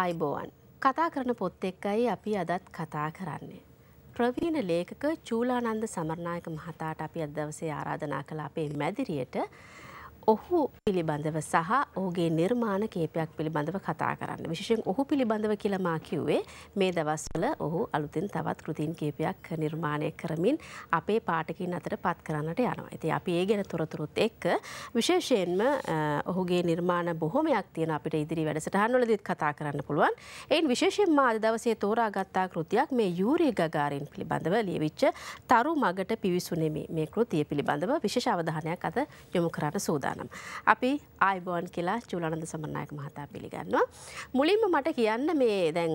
අයිබෝවන් කතා කරන පොත් එක්කයි අපි අදත් කතා කරන්නේ. ප්‍රවීණ ලේකක චූලානන්ද සමරණායක මහතාට අපි අදවසේ ආරාධනා කළ අපේ මැදිරියට ඔහු පිළිබඳව සහ ඔහුගේ නිර්මාණ කේපයක් පිළිබඳව කතා කරන්න. විශෂෙන් ඔහු පිළිබඳව කියලමා කිව්වේ මේ දවස්වල ඔහු අලුතින් තවත් කෘතින් කේපයක් නිර්මාණය කරමින් අපේ පාටකින් අතර පත් කරන්නට යනවා. ඇති අපි ඒ ගැන තොරතුරුත් එක්ක විශේෂයෙන්ම ඔහුගේ නිර්මාණ බොහොමයක් තියෙන අපිට ඉදිරි වැඩසටහන්වලදත් කතා කරන්න පුළුවන්. එයින් විශේෂෙන් මාද දවසේ තෝරාගත්තා කෘතියක් මේ යූරී ගගාරින් පිළිබඳව ලියවිච්ච තරු මගට පිවිසුනෙමේ මේ කෘතිය පිළිබඳව විශෂ අවධානයක් අද යොමු කරන්න සූදාන. සූදානම්. අපි ආයිබෝන් කියලා චූලනන්ද සමරණයක මහතා පිළිගන්නවා. මුලින්ම මට කියන්න මේ දැන්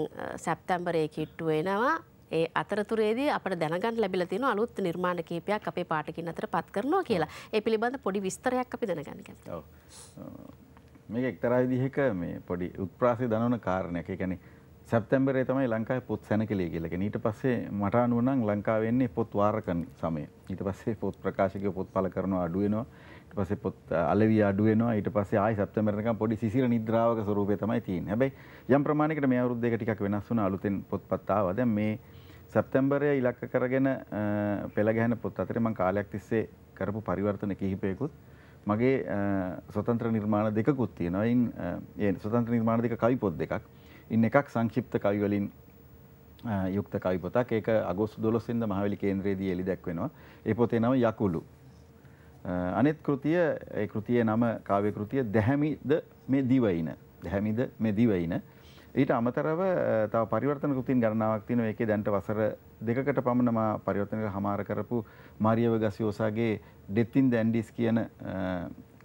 සැප්තැම්බරේ කිට්ටු වෙනවා ඒ අතරතුරේදී අපට දැනගන්න ලැබිලා තියෙන අලුත් නිර්මාණ කීපයක් අපේ පාඨකින් අතර පත් කරනවා කියලා. ඒ පිළිබඳ පොඩි විස්තරයක් අපි දැනගන්න කැමතියි. ඔව්. මේක එක්තරා විදිහක මේ පොඩි උත්ප්‍රාසය දනවන කාරණයක්. ඒ කියන්නේ සැප්තැම්බරේ තමයි ලංකාවේ පොත් සැනකෙලේ කියලා කියන්නේ. ඊට පස්සේ මට අනුව නම් ලංකාවේ එන්නේ පොත් වාරකන් සමය. ඊට පස්සේ පොත් ප්‍රකාශකයෝ පොත් පළ කරනවා අඩු වෙනවා. ඊට පස්සේ පොත් අලෙවිය අඩු වෙනවා ඊට පස්සේ ආයි සැප්තැම්බර් නිකන් පොඩි සිසිර නිද්‍රාවක ස්වරූපේ තමයි තියෙන්නේ. හැබැයි යම් ප්‍රමාණයකට මේ අවුරුද්දේක ටිකක් වෙනස් වුණා අලුතෙන් පොත්පත් ආවා. දැන් මේ සැප්තැම්බරය ඉලක්ක කරගෙන පෙළ ගැහෙන පොත් අතරේ මම කාලයක් තිස්සේ කරපු පරිවර්තන කිහිපයකුත් මගේ ස්වතන්ත්‍ර නිර්මාණ දෙකකුත් තියෙනවා. ඉන් ඒ ස්වතන්ත්‍ර නිර්මාණ දෙක කවි පොත් දෙකක්. ඉන් එකක් සංක්ෂිප්ත කවි වලින් යුක්ත කවි පොතක්. ඒක අගෝස්තු 12 වෙනිදා මහවැලි කේන්ද්‍රයේදී එළි දැක්වෙනවා. ඒ පොතේ නම යකුළු. අනෙත් කෘතිය ඒ කෘතියේ නම කාව්‍ය කෘතිය දැහැමිද මේ දිවයින. දැහැමිද මේ දිවයින. ඊට අමතරව තව පරිවර්තන කෘතින් ගණනාවක් තියෙනවා. ඒකේ දැන්ට වසර දෙකකට පමණ මා පරිවර්තනයකට හමාර කරපු මාරියව ගසියෝසාගේ Death in the Andes කියන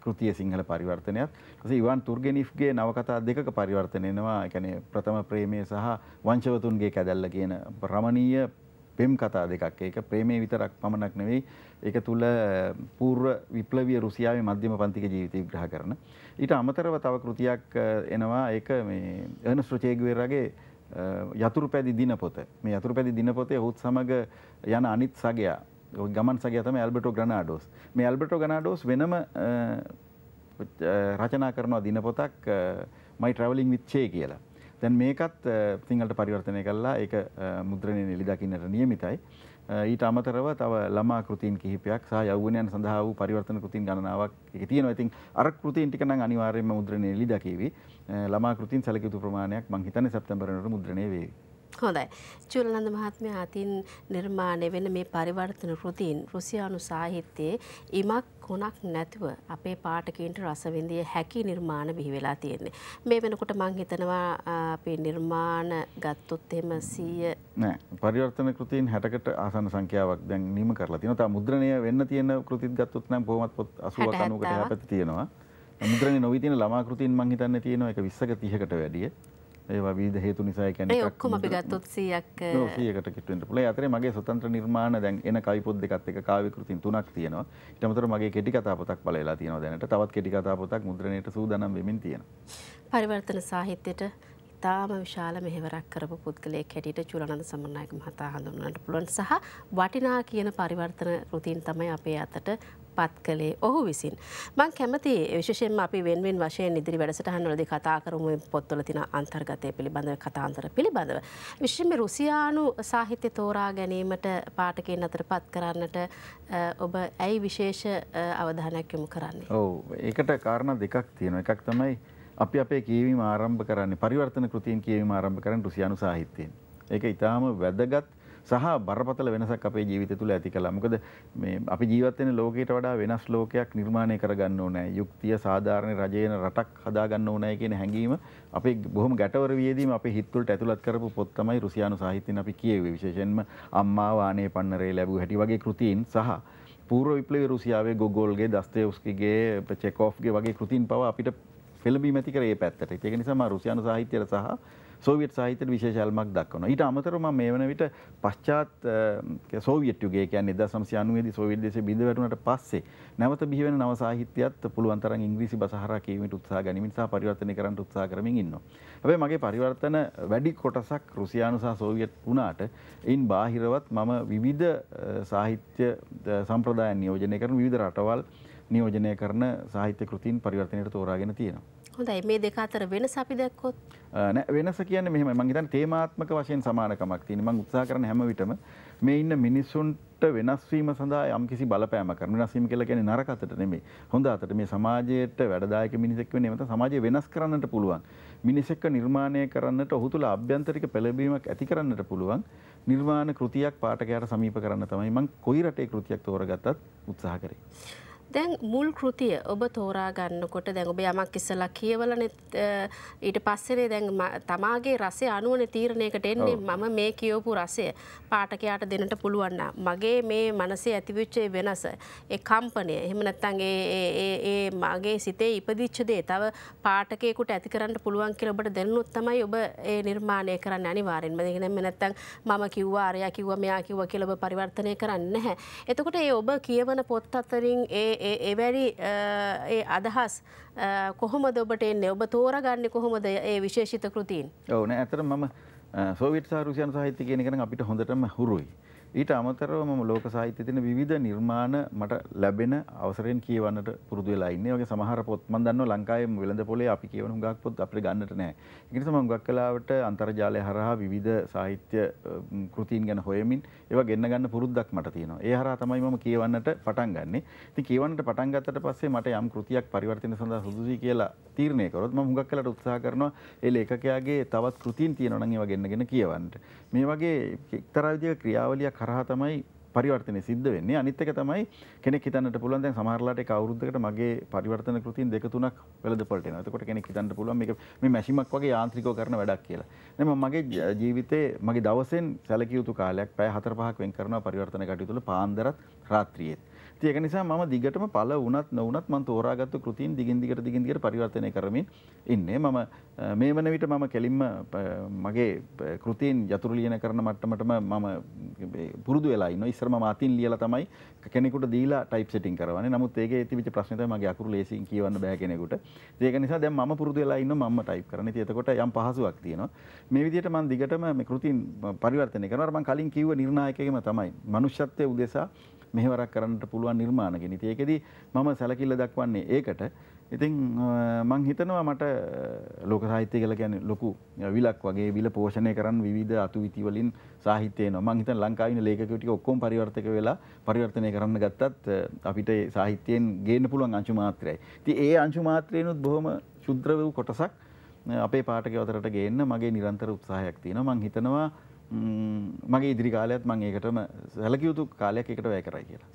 කෘතිය සිංහල පරිවර්තනයත් ඊසේ ඉවන් තුර්ගෙනිෆ්ගේ නවකතා දෙකක පරිවර්තන වෙනවා. ඒ කියන්නේ ප්‍රථම ප්‍රේමය සහ වංශවතුන්ගේ කැදැල්ල කියන රමණීය පෙම් කතා දෙකක් ඒක ප්‍රේමේ විතරක් පමණක් නෙවෙයි ඒක තුළ පූර්ව විප්ලවීය රුසියාවේ මධ්‍යම පන්තික ජීවිතය විග්‍රහ කරන ඊට අමතරව තව කෘතියක් එනවා ඒක මේ එර්නස්ට් රොචේග්වේරාගේ යතුරුපැදි දිනපොත මේ යතුරුපැදි දිනපොතේ ඔහුත් සමග යන අනිත් සගයා ගමන් සගයා තමයි ඇල්බර්ටෝ ග්‍රනාඩෝස් මේ ඇල්බර්ටෝ ග්‍රනාඩෝස් වෙනම රචනා කරනවා දිනපොතක් මයි ට්‍රැවලින් විත් චේ කියලා දැන් මේකත් සිංහලට පරිවර්තනය කළා ඒක මුද්‍රණය නිලි දකින්නට නියමිතයි. ඊට අමතරව තව ළමා කෘතීන් කිහිපයක් සහ යෞවනයන් සඳහා වූ පරිවර්තන කෘතීන් ගණනාවක් ඒක තියෙනවා. ඉතින් අර කෘතීන් ටික නම් අනිවාර්යයෙන්ම මුද්‍රණය නිලි දකීවි. ළමා කෘතීන් සැලකිය යුතු ප්‍රමාණයක් මං හිතන්නේ සැප්තැම්බර් වෙනකොට මුද්‍රණය වේවි. හොඳයි. චුලනන්ද මහත්මයා අතින් නිර්මාණය වෙන මේ පරිවර්තන කෘතීන් රුසියානු සාහිත්‍යයේ ඉමක් කොනක් නැතිව අපේ පාඨකයන්ට රසවින්දිය හැකි නිර්මාණ බිහි වෙලා තියෙන්නේ. මේ වෙනකොට මම හිතනවා අපේ නිර්මාණ ගත්තොත් එහෙම 100 නෑ පරිවර්තන කෘතීන් 60කට ආසන්න සංඛ්‍යාවක් දැන් නිම කරලා තියෙනවා. තා මුද්‍රණය වෙන්න තියෙන කෘතිත් ගත්තොත් නම් බොහොමත් පොත් 80ක් 90කට යහපත තියෙනවා. මුද්‍රණය නොවී තියෙන ළමා කෘතීන් මම හිතන්නේ තියෙනවා ඒක 20ක 30කට වැඩිය. ඒවා විවිධ හේතු නිසා ඒ කියන්නේ ඔක්කොම අපි ගත්තොත් 100ක් 100කට කිට්ටු වෙන්න පුළුවන්. ඒ අතරේ මගේ ස්වතන්ත්‍ර නිර්මාණ දැන් එන කවි පොත් දෙකත් එක කාව්‍ය කෘතින් තුනක් තියෙනවා. ඊට අමතරව මගේ කෙටි කතා පොතක් බලලා තියෙනවා දැනට. තවත් කෙටි කතා පොතක් මුද්‍රණයට සූදානම් වෙමින් තියෙනවා. පරිවර්තන සාහිත්‍යයට ඉතාම විශාල මෙහෙවරක් කරපු පුද්ගලයෙක් හැටියට චුලනන්ද සමන්නායක මහතා හඳුන්වන්නට පුළුවන් සහ වටිනා කියන පරිවර්තන රුතින් තමයි අපේ අතට පත් කළේ ඔහු විසින්. මං කැමති විශෂෙන් අපි වෙන්ෙන් වශයෙන් ඉදිරි වැඩසටහන්වලද කතා කරම පොත්වල තින අන්තර්ගතය පිළිබඳව කතාන්තර පිළිබඳව. විශෂම රුසියානු සාහිත්‍ය තෝරා ගැනීමට පාටකෙන් අතර පත් කරන්නට ඔබ ඇයි විශේෂ අවධානයක් යොමු කරන්නේ. ඔව ඒකට කාරණ දෙකක් තියෙන එකක් තමයි අපි අපේ කියවීම ආරම්භ කරන්නේ පරිවර්තන කෘතියෙන් කියවීම ආරම්භ කරන රුසියානු සාහිත්‍යයෙන්. ඒක ඉතාම වැදගත් සහ බරපතල වෙනසක් අපේ ජීවිත තුළ ඇති කලා මොකද මේ අපි ජීවත්වෙන ලෝකයට වඩා වෙනස් ලෝකයක් නිර්මාණය කරගන්න ඕනෑ යුක්තිය සාධාරණ රජයන රටක් හදාගන්න ඕනෑ කියන හැඟීම අපි බොහම ගැටවර වියදීම අපි හිත්තුලට ඇතුළත් කරපු පොත්තමයි රුසියානු සාහිත්‍යයෙන් අපි කියවේ විශේෂෙන්ම අම්මා වානේ පන්නරේ ලැබූ හැටි වගේ කෘතිීන් සහ පූර්ව විප්ලවය රුසියාවේ ගොගෝල්ගේ දස්තයෝස්කගේ චෙකෝෆ්ගේ වගේ කෘතින් පව අපිට ෆිල්බී මැති කරේ පැත්තට ඒක නිසා රුසියානු සාහිත්‍යයට සහ සෝවියට් සාහිතයට විශේෂල්මක් දක්වනවා. ඊට අමතරව මම මේ වන විට පශ්චාත් සෝවියට් යුගය කියන්නේ 1990 සෝවියට් දේශයේ බිඳ වැටුණාට පස්සේ නැවත බිහි වෙන නව සාහිත්‍යයත් පුළුවන් තරම් ඉංග්‍රීසි බස හරහා කියවීමට උත්සාහ ගැනීම නිසා පරිවර්තනය කරන්න උත්සාහ කරමින් ඉන්නවා. හැබැයි මගේ පරිවර්තන වැඩි කොටසක් රුසියානු සහ සෝවියට් වුණාට එයින් බාහිරවත් මම විවිධ සාහිත්‍ය සම්ප්‍රදායන් නියෝජනය කරන විවිධ රටවල් නියෝජනය කරන සාහිත්‍ය කෘතින් පරිවර්තනයට තෝරාගෙන තියෙනවා. හොඳයි මේ දෙක අතර වෙනස අපි දැක්කොත් වෙනස කියන්නේ මෙහෙම මම හිතන්නේ තේමාත්මක වශයෙන් සමානකමක් තියෙන මම උත්සාහ කරන හැම විටම මේ ඉන්න මිනිස්සුන්ට වෙනස් වීම සඳහා යම්කිසි බලපෑමක් කරන වෙනස් වීම කියලා කියන්නේ නරක අතට නෙමෙයි හොඳ අතට මේ සමාජයට වැඩදායක මිනිසෙක් වෙන්න එමත සමාජය වෙනස් කරන්නට පුළුවන් මිනිසෙක්ව නිර්මාණය කරන්නට ඔහු තුළ අභ්‍යන්තරික පෙළඹීමක් ඇති කරන්නට පුළුවන් නිර්මාණ කෘතියක් පාඨකයාට සමීප කරන්න තමයි මම කොයි රටේ කෘතියක් තෝරගත්තත් උත්සාහ කරේ දැන් මුල් කෘතිය ඔබ තෝරා ගන්නකොට දැන් ඔබ යමක් ඉස්සලා කියවල ඊට පස්සෙනේ දැන් තමාගේ රසේ අනුවන තීරණයකට එන්නේ මම මේ කියවපු රසය පාටකයාට දෙනට පුළුවන්න මගේ මේ මනසේ ඇතිවිච්චේ වෙනස ඒ කම්පනය එහෙම නැත්තන්ගේ ඒ මගේ සිතේ ඉපදිච්චදේ තව පාටකයකුට ඇති කරන්න පුළුවන් කියලබට දෙන්නුත් තමයි ඔබ ඒ නිර්මාණය කරන්න අනිවාරෙන්ම දෙගෙනම නැත්තන් මම කිව්වා අරයා කිව්ව මෙයා කිව්ව කියලබ පරිවර්තනය කරන්න හැ එතකොට ඒ ඔබ කියවන පොත් අතරින් ඒ එවැනි ඒ අදහස් කොහොමද ඔබට එන්නේ ඔබ තෝරගන්නේ කොහොමද ඒ විශේෂිත කෘතීන්? ඔව් නෑ අතර මම සෝවියට් සහ රුසියානු සාහිත්‍ය කියන එක නම් අපිට හොඳටම හුරුයි. ඊට අමතරව මම ලෝක සාහිත්‍ය තියෙන විවිධ නිර්මාණ මට ලැබෙන අවසරයෙන් කියවන්නට පුරුදු වෙලා ඉන්නේ. ඔයගේ සමහර පොත් මම දන්නවා ලංකාවේ වෙළඳ පොලේ අපි කියවන හුඟක් පොත් අපිට ගන්නට නැහැ. ඒ නිසා මම හුඟක් කාලවට අන්තර්ජාලය හරහා විවිධ සාහිත්‍ය කෘතීන් ගැන හොයමින් ඒවා ගෙන්න ගන්න පුරුද්දක් මට තියෙනවා. ඒ හරහා තමයි මම කියවන්නට පටන් ගන්නෙ. ඉතින් කියවන්නට පටන් ගත්තට පස්සේ මට යම් කෘතියක් පරිවර්තන සඳහා සුදුසුයි කියලා තීරණය කරොත් මම හුඟක් කාලට උත්සාහ කරනවා ඒ ලේඛකයාගේ තවත් කෘතීන් තියෙනවා නම් ඒවා ගෙන්නගෙන කියවන්න. මේ වගේ එක්තරා විදිහක ක්‍රියාවලියක් කරහා තමයි පරිවර්තනය සිද්ධ වෙන්නේ අනිත් එක තමයි කෙනෙක් හිතන්නට පුළුවන් දැන් සමහරලාට ඒක අවුරුද්දකට මගේ පරිවර්තන කෘතීන් දෙක තුනක් වෙළඳපොළට එනවා. එතකොට කෙනෙක් හිතන්නට පුළුවන් මේක මේ මැෂිමක් වගේ යාන්ත්‍රිකව කරන වැඩක් කියලා. නෑ මම මගේ ජීවිතේ මගේ දවසෙන් සැලකිය යුතු කාලයක් පැය 4-5ක් වෙන් කරනවා පරිවර්තන කටයුතු වල පාන්දරත් රාත්‍රියේත්. ඒක නිසා මම දිගටම පල වුණත් නොවනත් මන් තෝරාගත්තු කෘතින් දිගින් දිගට දිගින් දිගට පරිවර්තනය කරමින් ඉන්නේ මම මේ වන විට මම කෙලින්ම මගේ කෘතින් යතුරු ලියන කරන මට්ටමටම මම පුරුදු වෙලා ඉන්න ඉස්සර මම අතින් ලියලා තමයි කෙනෙකුට දීලා ටයිප් සෙටින් කරවන්නේ නමුත් ඒකේ තිබිච්ච ප්‍රශ්නේ තමයි මගේ අකුරු ලේසියෙන් කියවන්න බෑ කෙනෙකුට ඒක නිසා දැන් මම පුරුදු වෙලා ඉන්න මම ටයිප් කරන්නේ ඉතින් එතකොට යම් පහසුවක් තියෙනවා මේ විදිහට මම දිගටම මේ කෘතින් පරිවර්තනය කරනවා මම කලින් කිව්ව නිර්ණායකයෙම තමයි මනුෂ්‍යත්වයේ උදෙසා මෙහෙවරක් කරන්නට පුළුවන් නිර්මාණගෙන තියකෙදී මම සැලකිල්ල දක්වන්නේ ඒකට ඉතින් මං හිතනවා මට ලෝක සාහිත්‍ය කල ගැන ලොකු විලක් වගේ විල පෝෂණය කරන්න විධ අතු විතිවලින් සාහිත්‍යය න මංහිත ලංකාවින ලේකකටි ඔක්කොම් පරිවර්තක වෙලා පරිවර්තනය කරන්න ගත්තත් අපිට සාහිත්‍යයෙන් ගේන්න පුළුවන් අංශු මාත්‍රයයි. ති ඒ අංශු මාත්‍රයනුත් බොහොම ශුද්‍ර වූ කොටසක් අපේ පාටක අතරට ගේන්න මගේ නිරන්තර උත්සාහයක් තියෙන මං හිතනවා මගේ ඉදිරි කාලයත් මං ඒකටම සැලකියයුතු කාලයක් එකට වැය කරයි කියලා.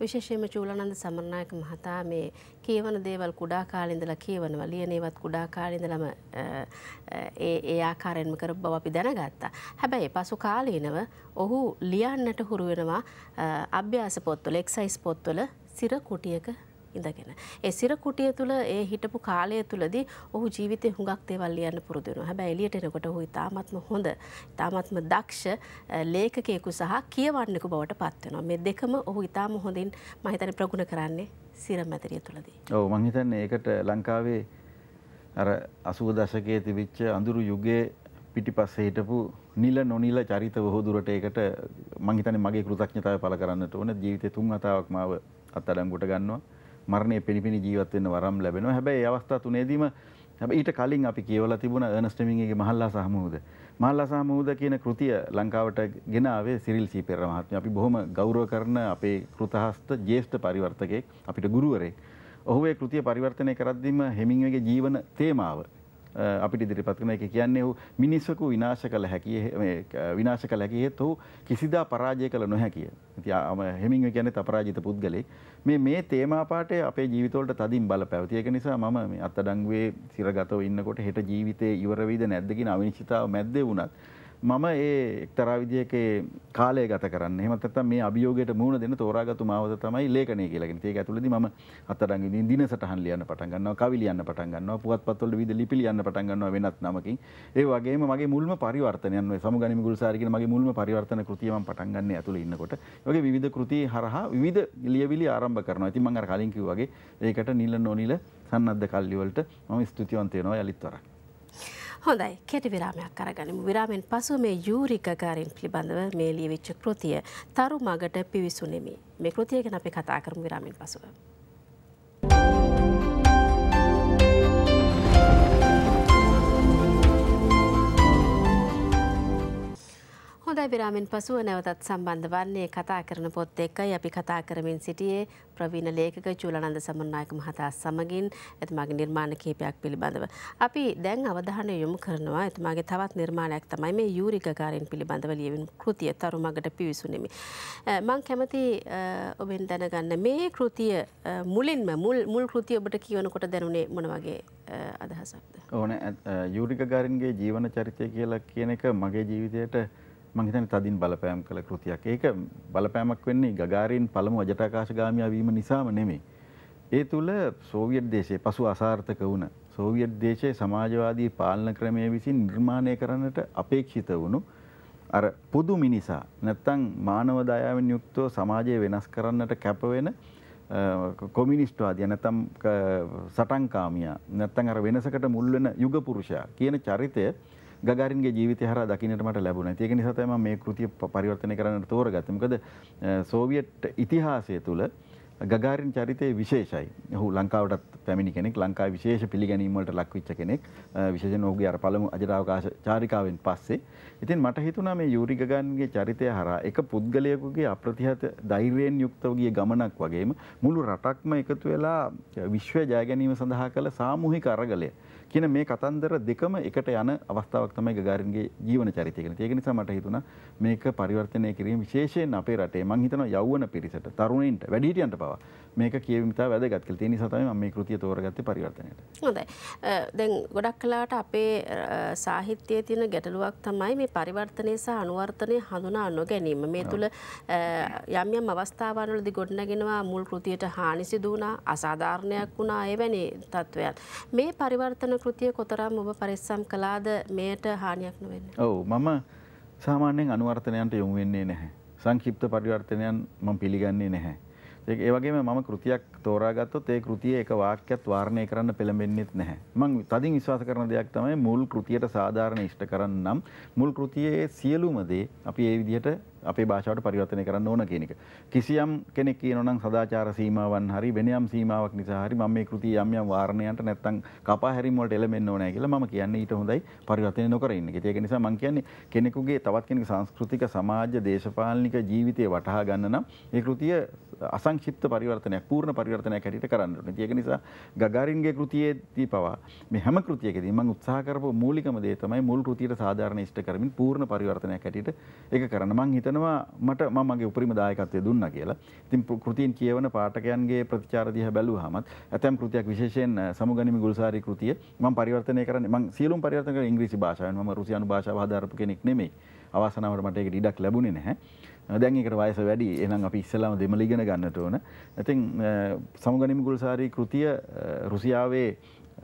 විශේෂයම චූලනන්ද සමරණයක මහතා මේ කියවන දේවල් කුඩා කාලින්දලා කියවනවා ලියනේවත් කුඩා කාලින්දලම ඒ ආකාරයෙන්ම කර බව අපි දැනගත්තා. හැබැයි පසු කාලීනව ඔහු ලියන්නට හුරුවෙනවා අභ්‍යාස පොත්වල එක්සයිස් පොත්වල සිර කුටියක ඉඳගෙන. ඒ සිර කුටිය තුළ ඒ හිටපු කාලය තුළදී ඔහු ජීවිතය හුඟක් දේවල් ලියන්න පුරුදු වෙනවා. හැබැයි එළියට එනකොට ඔහු ඉතාමත්ම හොඳ, ඉතාමත්ම දක්ෂ ලේඛකයෙකු සහ කියවන්නෙකු බවට පත් වෙනවා. මේ දෙකම ඔහු ඉතාම හොඳින් මම හිතන්නේ ප්‍රගුණ කරන්නේ සිර මැදිරිය තුළදී. ඔව් මම හිතන්නේ ඒකට ලංකාවේ අර 80 දශකයේ තිබිච්ච අඳුරු යුගයේ පිටිපස්සේ හිටපු නිල නොනිල චරිත බොහෝ දුරට ඒකට මං හිතන්නේ මගේ කෘතඥතාවය පළ කරන්නට ඕන ජීවිතේ තුන් වතාවක් මාව අත්අඩංගුවට ගන්නවා. මරණය පිණිපිණි ජීවත් වෙන්න වරම් ලැබෙනවා. හැබැයි අවස්ථා තුනේදීම හැබැයි ඊට කලින් අපි කියවලා තිබුණ අර්නස්ට් හෙමින්ගේගේ මහල්ලා සහමුද. මහල්ලා සහමුද කියන කෘතිය ලංකාවට ගෙන ආවේ සිරිල් සීපෙර මහත්මයා. අපි බොහොම ගෞරව කරන අපේ කෘතහස්ත ජ්‍යෙෂ්ඨ පරිවර්තකයෙක් අපිට ගුරුවරයෙක්. ඔහු ඒ කෘතිය පරිවර්තනය කරද්දීම හෙමින්ගේගේ ජීවන තේමාව අපිට ඉදිරිපත් කරන එක කියන්නේ ඔහු මිනිසකු විනාශ කළ හැකි විනාශ කළ හැකි හේතු කිසිදා පරාජය කළ නොහැකිය. ඉතින් හෙමින්ග්වේ කියන්නේ අපරාජිත පුද්ගලෙක්. මේ මේ තේමා පාඩේ අපේ ජීවිතවලට තදින් බලපෑවති. ඒක නිසා මම මේ අත්අඩංගුවේ සිරගතව ඉන්නකොට හෙට ජීවිතේ ඉවර වෙයිද නැද්ද කියන අවිනිශ්චිතතාව මැද්දේ වුණත් මම ඒ එක්තරා විදිහක කාලය ගත කරන්න එහෙම නැත්නම් මේ අභියෝගයට මුහුණ දෙන්න තෝරාගත්තු මාවත තමයි ලේඛනය කියලා කියන්නේ. ඒක ඇතුළතදී මම අත්අඩංගුවේ දින සටහන් ලියන්න පටන් ගන්නවා, කවි ලියන්න පටන් ගන්නවා, පුවත්පත්වල විවිධ ලිපි ලියන්න පටන් ගන්නවා වෙනත් නමකින්. ඒ වගේම මගේ මුල්ම පරිවර්තනයන් ඔය සමුගනිමි ගුල්සාරි කියන මගේ මුල්ම පරිවර්තන කෘතිය මම පටන් ගන්න ඇතුළේ ඉන්නකොට. ඒ වගේ විවිධ කෘති හරහා විවිධ ලියවිලි ආරම්භ කරනවා. ඉතින් මම අර කලින් කිව්වාගේ ඒකට නිල නොනිල සන්නද්ධ කල්ලි වලට මම ස්තුතිවන්ත වෙනවා යලිත් වරක්. හොඳයි කෙටි විරාමයක් කරගනිමු විරාමෙන් පසු මේ යූරිකකාරින් පිළිබඳව මේ ලියවිච්ච කෘතිය තරු මගට පිවිසුනෙමි. මේ කෘතිය ගැන අපි කතා කරමු විරාමෙන් පසුව. Thank you. අවසරයි විරාමෙන් පසුව නැවතත් සම්බන්ධ වන්නේ කතා කරන පොත් එක්කයි අපි කතා කරමින් සිටියේ ප්‍රවීණ ලේඛක චූලනන්ද සමන්නායක මහතා සමගින් එතුමාගේ නිර්මාණ කීපයක් පිළිබඳව. අපි දැන් අවධානය යොමු කරනවා එතුමාගේ තවත් නිර්මාණයක් තමයි මේ යූරිකකාරයන් පිළිබඳව ලියවෙන කෘතිය තරුමඟට පිවිසුනිමි. මං කැමති ඔබෙන් දැනගන්න මේ කෘතිය මුලින්ම මුල් මුල් කෘතිය ඔබට කියවනකොට දැනුනේ මොන වගේ අදහසක්ද? ඕන යූරිකකාරයන්ගේ ජීවන චරිතය කියලා කියන එක මගේ ජීවිතයට මං හිතන්නේ තදින් බලපෑම් කළ කෘතියක්. ඒක බලපෑමක් වෙන්නේ ගගාරින් පළමු අජටාකාශගාමියා වීම නිසාම නෙමෙයි. ඒ තුල සෝවියට් දේශයේ පසු අසාර්ථක වුණ සෝවියට් දේශයේ සමාජවාදී පාලන ක්‍රමය විසින් නිර්මාණය කරන්නට අපේක්ෂිත වුණු අර පුදු මිනිසා නැත්තම් මානව දයාවෙන් යුක්තව සමාජය වෙනස් කරන්නට කැපවෙන කොමිනිස්ට්වාදිය නැතම් සටන්කාමිය නැත්තන් අර වෙනසකට මුල්වෙන යුගපුරුෂයා කියන චරිතය ගගරින්ගේ ජීවිතය හර දකින්නට මට ලැබුණා. ඒක නිසා තමයි මම මේ කෘතිය පරිවර්තනය කරන්නට තෝරගත්තේ. මොකද සෝවියට් ඉතිහාසය තුළ ගගාරින් චරිතය විශේෂයි හු ලංකාවටත් පැමිණි කෙනෙක් ලංකා විශේෂ පිළිගැනීමට ලක්විච්ච කෙනෙක් විශෂ නෝගගේ අර පළමු අජරාවකාශ චාරිකාවෙන් පස්සේ. ඉතින් මට හිතුනා මේ යුරි ගගන්ගේ චරිතය හරා එක පුද්ගලයකුගේ අප්‍රතිහත දෛර්යෙන් යුක්තවගේ ගමනක් වගේම මුළු රටක්ම එකතු වෙලා විශ්වය ජයගැනීම සඳහා කළ සාමුහි කරගලය කියන මේ කතන්දර දෙකම එකට යන අවස්ථාවක් තමයි ගගාරින්ගේ ජීවන චරිතය කියන්නේ. ඒක නිසා මට හිතුණා මේක පරිවර්තනය කිරීම විශේෂයෙන් අපේ රටේ මම හිතනවා යෞවන පිරිසට, තරුණයින්ට, වැඩිහිටියන්ට පවා මේක කියවීම තමයි වැදගත් කියලා. ඒ නිසා තමයි මම මේ කෘතිය තෝරගත්තේ පරිවර්තනයට. හොඳයි. දැන් ගොඩක් කලාවට අපේ සාහිත්‍යයේ තියෙන ගැටලුවක් තමයි මේ පරිවර්තනය සහ අනුවර්තනය හඳුනා නොගැනීම. මේ තුල යම් යම් අවස්ථාවන් වලදී ගොඩනගෙනවා මුල් කෘතියට හානි සිදු වුණා, අසාධාරණයක් වුණා, එවැනි තත්ත්වයන්. මේ පරිවර්තන කෘතිය කොතරම් ඔබ පරිස්සම් කළාද මෙයට හානියක් නොවෙන්න. ඔව් මම සාමාන්‍යයෙන් අනුවර්තනයන්ට යොමු වෙන්නේ නැහැ. සංක්ෂිප්ත පරිවර්තනයන් මම පිළිගන්නේ නැහැ. ඒ වගේම මම කෘතියක් තෝරාගත්තොත් ඒ කෘතියේ එක වාක්‍යයක් වාර්ණය කරන්න පෙළඹෙන්නේ නැහැ. මම තදින් විශ්වාස කරන දෙයක් තමයි මුල් කෘතියට සාධාරණ ඉෂ්ට කරන්නම් මුල් කෘතියේ සියලුම දේ අපි ඒ විදිහට අපේ භාෂාවට පරිවර්තනය කරන්න ඕන කියන එක. කිසියම් කෙනෙක් කියනවා නම් සදාචාර සීමාවන් හරි වෙන යම් සීමාවක් නිසා හරි මම මේ කෘතිය යම් යම් වාරණයන්ට නැත්තම් කපා හැරීම වලට එළමෙන්න ඕනේ කියලා මම කියන්නේ ඊට හොඳයි පරිවර්තනය නොකර ඉන්න. ඒක නිසා මම කියන්නේ කෙනෙකුගේ තවත් කෙනෙකුගේ සංස්කෘතික සමාජ දේශපාලනික ජීවිතය වටහා ගන්න නම් ඒ කෘතිය අසංක්ෂිප්ත පරිවර්තනයක් පූර්ණ පරිවර්තනයක් පරිවර්තනයක් හැටියට කරන්න ඕනේ. ඒක නිසා ගගාරින්ගේ කෘතියේදී පවා මේ හැම කෘතියකදී මම උත්සාහ කරපු මූලිකම දේ තමයි මුල් කෘතියට සාධාරණ ඉෂ්ට කරමින් පූර්ණ පරිවර්තනයක් හැටියට ඒක කරන්න. මම හිතනවා මට මම මගේ උපරිම දායකත්වය දුන්නා කියලා. ඉතින් කෘතීන් කියවන පාඨකයන්ගේ ප්‍රතිචාර දිහා බැලුවාමත් ඇතැම් කෘතියක් විශේෂයෙන් සමුගනිමි ගුල්සාරි කෘතිය මම පරිවර්තනය කරන්නේ මම සියලුම පරිවර්තන කරන්නේ ඉංග්‍රීසි භාෂාවෙන් මම රුසියානු භාෂාව හදාරපු කෙනෙක් නෙමෙයි. අවසනාවට මට ඒක ඉඩක් ලැබුණේ නැහැ. දැන් එකට වයස වැඩි එනම් අපි ඉස්සලාම දෙමලිගෙන ගන්නට ඕන ඇතින් සමගනිමගුල් සාරී කෘතිය රුසියාවේ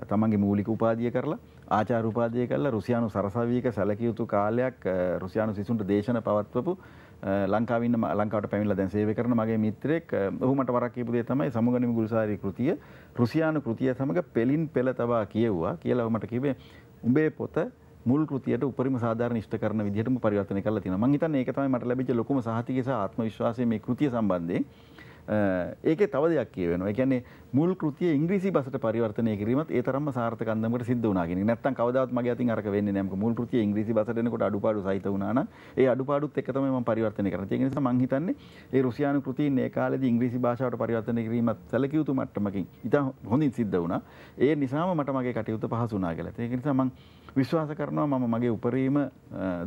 තමන්ගේ මූලික උපාදිය කරලා ආචාරුපාදය කරලා රුසියානු සරසවීක සැලකයුතු කාලයක් රුසියානු සිසුන්ට දේශන පවත්වපු ලංකාවන්න ලංකාට පැමිල දැන් සේව කරන මගේ මිත්‍රයෙක් හමට වරක්කීපදේ තමයි සමගනිම ගුල්සාරී කෘතිය රුසියානු කෘතිය සමඟ පෙලින් පෙළ තබා කියව්වා කියලවමට කිවේ උඹේ පොත මුල් කෘතියට උපරිම සාධාරණ ඉෂ්ට කරන විදිහටම පරිවර්තනය කරලා තියෙනවා. මම හිතන්නේ ඒක තමයි මට ලැබිච්ච ලොකුම සහතිකය සහ ආත්ම විශ්වාසය මේ කෘතිය සම්බන්ධයෙන්. ඒකේ තව දෙයක් කියවෙනවා. ඒ කියන්නේ මුල් කෘතිය ඉංග්‍රීසි භාෂාවට පරිවර්තනය කිරීමත් ඒ තරම්ම සාර්ථක අන්දමකට සිද්ධ වුණා කියන එක. නැත්තම් කවදාවත් මගේ අතින් අරක වෙන්නේ නැහැ. මොකද මුල් කෘතිය ඉංග්‍රීසි භාෂාවට එනකොට අඩුපාඩු සහිත වුණා නම් ඒ අඩුපාඩුත් එක්ක තමයි මම පරිවර්තනය කරන්නේ. ඒ නිසා මම හිතන්නේ ඒ රුසියානු කෘතීන් ඒ කාලේදී ඉංග්‍රීසි භාෂාවට පරිවර්තනය කිරීමත් සැලකිය යුතු මට්ටමකින් ඉතා හොඳින් සිද්ධ වුණා. ඒ නිසාම මට මගේ කටයුත්ත පහසු වුණා කියලා. ඒක නිසා මම විශ්වාස කරනවා මම මගේ උපරීම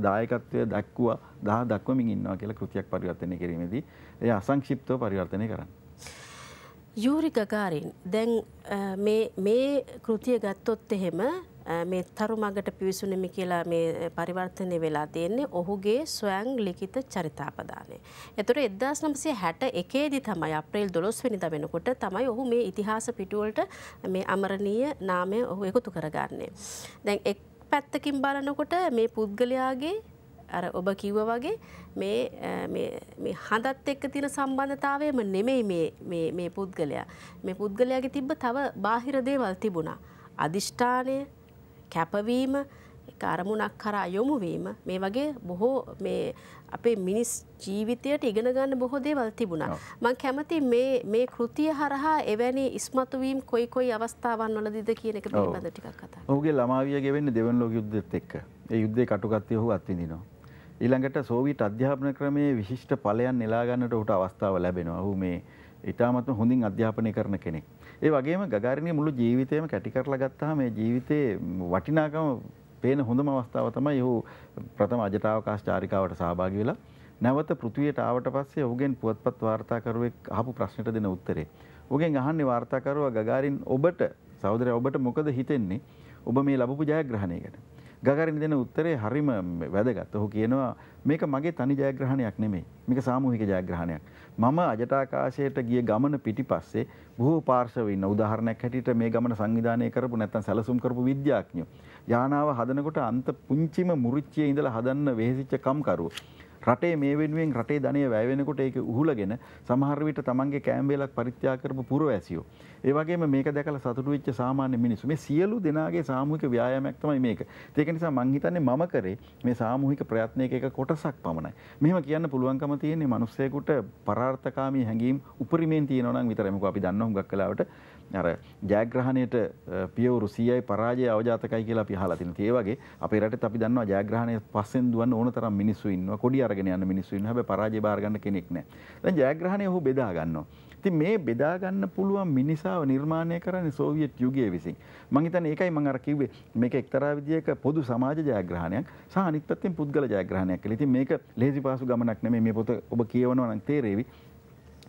දායකත්වය දක්වා දහ දක්වමින් ඉන්නවා කියලා කෘතියක් පරිවර්තනය කිරීමේදී එය අසංක්ෂිප්තව පරිවර්තනය කරන්න. යූරි ගගාරින් දැන් මේ කෘතිය ගත්තොත් එහෙම මේ තරු මගට පිවිසුනමි කියලා මේ පරිවර්තනය වෙලා තියෙන්නේ ඔහුගේ ස්වයං ලිඛිත චරිතාපදානය. එතකොට 1961 දී තමයි අප්‍රේල් 12 වෙනිදා වෙනකොට තමයි ඔහු මේ ඉතිහාස පිටුවලට මේ අමරණීය නාමය ඔහු එකතු කරගන්නේ. දැන් පැත්තකින් බලනකොට මේ පුද්ගලයාගේ අර ඔබ කිව්ව වගේ මේ හඳත් එක්ක තියෙන සම්බන්ධතාවයම නෙමෙයි මේ පුද්ගලයා. මේ පුද්ගලයාගේ තිබ්බ තව බාහිර දේවල් තිබුණා. අධිෂ්ඨානය කැපවීම එක අරමුණක් කරා යොමුවීම මේ වගේ බොහෝ මේ අපේ මිනිස් ජීවිතයට ඉගෙන ගන්න බොහෝ දේවල් තිබුණා. මං කැමති මේ මේ කෘතිය හරහා එවැනි ඉස්මතුවීම් කොයි කොයි අවස්ථාවන් වලදීද කියන එක පිළිබඳව ටිකක් කතා කරන්න. ඔහුගේ ළමාවිය ගෙවෙන්නේ දෙවන ලෝක යුද්ධෙත් එක්ක. ඒ යුද්ධේ කටුකත්තිය ඔහු අත්විඳිනවා. ඊළඟට සෝවියට් අධ්‍යාපන ක්‍රමයේ විශිෂ්ට ඵලයන් නෙලා ගන්නට ඔහුට අවස්ථාව ලැබෙනවා. ඔහු මේ ඉතාමත්ම හොඳින් අධ්‍යාපනය කරන කෙනෙක්. ඒ වගේම ගගාරිණී මුළු ජීවිතේම කැටි කරලා ගත්තාම මේ ජීවිතේ වටිනාකම පේන හොඳම අවස්ථාව තමයි ඔහු ප්‍රථම අජටාවකාශ චාරිකාවට සහභාගී වෙලා නැවත පෘථිවියට ආවට පස්සේ ඔහුගෙන් පුවත්පත් වාර්තාකරුවෙක් අහපු ප්‍රශ්නට දෙන උත්තරේ. ඔහුගෙන් අහන්නේ වාර්තාකරුවා ගගාරින් ඔබට සහෝදරයා ඔබට මොකද හිතෙන්නේ? ඔබ මේ ලැබපු ජයග්‍රහණය ගැන. ගගරින් දෙන උත්තරේ හරිම වැදගත්. ඔහු කියනවා මේක මගේ තනි ජයග්‍රහණයක් නෙමෙයි. මේක සාමූහික ජයග්‍රහණයක්. මම අජටාකාශයට ගිය ගමන පිටිපස්සේ බොහෝ පාර්ශව ඉන්න උදාහරණයක් හැටියට මේ ගමන සංවිධානය කරපු නැත්නම් සැලසුම් කරපු විද්‍යාඥයෝ යානාව හදනකොට අන්ත පුංචිම මුරිච්චියේ ඉඳලා හදන්න වෙහෙසිච්ච කම්කරුවෝ රටේ මේ වෙනුවෙන් රටේ ධනය වැය වෙනකොට ඒක උහුලගෙන සමහර විට තමන්ගේ කෑම වේලක් පරිත්‍යාග කරපු පුරවැසියෝ. ඒ වගේම මේක දැකලා සතුටු වෙච්ච සාමාන්‍ය මිනිස්සු. මේ සියලු දෙනාගේ සාමූහික ව්‍යායාමයක් තමයි මේක. ඒක නිසා මං හිතන්නේ මම කරේ මේ සාමූහික ප්‍රයත්නයක එක කොටසක් පමණයි. මෙහෙම කියන්න පුළුවන්කම තියෙන්නේ මිනිස්සෙකුට පරාර්ථකාමී හැඟීම් උපරිමයෙන් තියෙනවා නම් විතරයි. මොකද අපි දන්නවා හුඟක් වෙලාවට අර ජයග්‍රහණයට පියවරු සියයි පරාජය අවජාතකයි කියලා අපි අහලා තිනවා. ඒ වගේ අපේ රටේ අපි දන්නවා ජයග්‍රහණය පස්සෙන් දුවන්න ඕන තරම් මිනිස්සු ඉන්නවා. කොඩි අරගෙන යන මිනිස්සු ඉන්නවා. හැබැයි පරාජය බාර ගන්න කෙනෙක් නැහැ. දැන් ජයග්‍රහණය ඔහු බෙදා ගන්නවා. ඉතින් මේ බෙදා ගන්න පුළුවන් මිනිසාව නිර්මාණය කරන්නේ සෝවියට් යුගයේ විසින්. මම හිතන්නේ ඒකයි මම අර කිව්වේ මේක එක්තරා විදියක පොදු සමාජ ජයග්‍රහණයක් සහ අනිත් පැත්තෙන් පුද්ගල ජයග්‍රහණයක් කියලා. ඉතින් මේක ලේසි පාසු ගමනක් නෙමෙයි. මේ පොත ඔබ කියවනවා නම් තේරෙවි.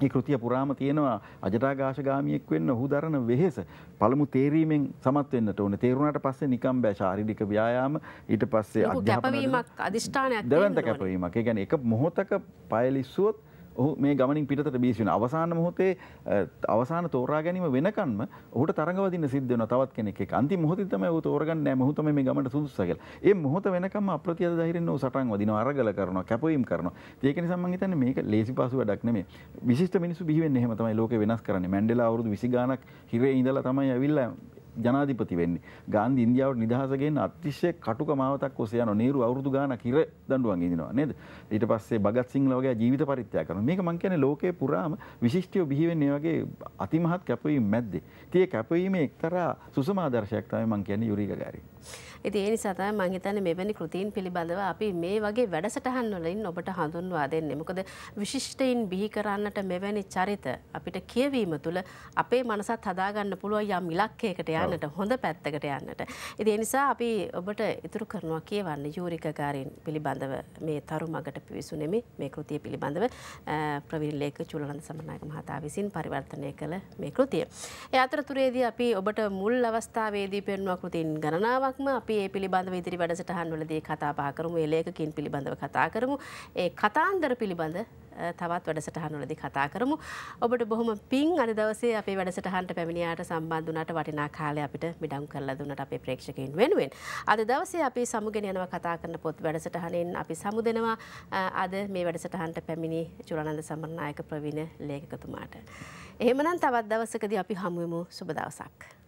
මේ කෘතිය පුරාම තියෙනවා අජටාගාශගාමියෙක් වෙන්න ඔහු දරන වෙහෙස පළමු තේරීමෙන් සමත් වෙන්නට ඕනේ. තේරුණාට පස්සේ නිකම් බෑ ශාරීරික ව්‍යායාම ඊට පස්සේ අධ්‍යාපනයක් අදිෂ්ඨානයක් දැවන්ත කැපවීමක්. ඒ කියන්නේ එක මොහොතක පයලිස්සුවොත් ඔහු මේ ගමනින් පිටට බේසිවන අවසාන මොහොතේ අවසාන තෝරා ගැනීම වෙනකන්ම ඔහුට තරඟවදින්න සිද්ධ වෙනවා තවත් කෙනෙක් එක්ක. අන්තිම මොහොතේ තමයි ඔහු තෝරගන්නේ නැහැ මොහොත මේ ගමනට සුදුසුස කියලා. ඒ මොහොත වෙනකන්ම අප්‍රතිහත ධෛර්යෙන් ඔහු සටන් වදිනවා අරගල කරනවා කැපවීම කරනවා. ඒක නිසා මම හිතන්නේ මේක ලේසි පාසු වැඩක් නෙමෙයි. විශිෂ්ට මිනිස්සු බිහි වෙන්නේ එහෙම තමයි ලෝකේ වෙනස් කරන්නේ. මැන්ඩෙලා අවුරුදු 20 ගාණක් හිරේ ඉඳලා තමයි ඇවිල්ලා ජනාධිපති වෙන්නේ ගාන්ධි ඉන්දියාවට නිදහසගෙන් අතිශය කටුක මාවතක් ඔසේ යන නීරු අවුරුදු ගාන කිර දඬුවම් ඉදිනවා නේද ඊට පස්සේ භගත් සිංහල වගේ ජීවිත පරිත්‍යාග කරනවා මේක මං කියන්නේ ලෝකේ පුරාම විශිෂ්ටව බිහි වෙන්නේ වගේ අතිමහත් කැපවීම් මැද්දේ ඉතින් ඒ කැපවීමේ එක්තරා සුසමාදර්ශයක් තමයි මං කියන්නේ යුරි ගගාරින් ඉති ඒ නිසාතයි මංහිතන මෙවැනි කෘතිීන් පිළිබඳව අපි මේ වගේ වැඩසටහන් වලින් ඔබට හඳුන්වා දෙන්නේ මොකද විශිෂ්ටයින් බිහි කරන්නට මෙවැනි චරිත අපිට කියවීම තුළ අපේ මනසත් හදාගන්න පුළුව යම් ඉලක්කයකට යන්නට හොඳ පැත්තකට යන්නට. ඉති එනිසා අපි ඔබට ඉතුරු කරනවා කියවන්න යූරිකකාරින් පිළිබඳව මේ තරු මගට පිවිසුනෙමි මේ කෘතිය පිළිබඳව ප්‍රවිල්ලේක චුලනඳ සමනායක මහතා විසින් පරිවර්තනය කළ මේ කෘතිය. ඒ අතර තුරේදී අපි ඔබට මුල් අවස්ථාවේදී පෙන්වා කෘතින් ගණනාවක් ගොඩාක්ම අපි ඒ පිළිබඳව ඉදිරි වැඩසටහන්වලදී කතා බහ කරමු ඒ ලේඛකින් පිළිබඳව කතා කරමු ඒ කතාන්දර පිළිබඳ තවත් වැඩසටහන්වලදී කතා කරමු. ඔබට බොහොම පිං අද දවසේ අපේ වැඩසටහන්ට පැමිණියාට සම්බන්ධ වුණාට වටිනා කාලය අපිට මිඩම් කරලා දුන්නට අපේ ප්‍රේක්ෂකයන් වෙනුවෙන්. අද දවසේ අපි සමුගෙන යනවා කතා කරන පොත් වැඩසටහනෙන් අපි සමුදෙනවා අද මේ වැඩසටහන්ට පැමිණි චුලනන්ද සමරනායක ප්‍රවීණ ලේඛකතුමාට. එහෙමනම් තවත් දවසකදී අපි හමුවෙමු සුබ දවසක්.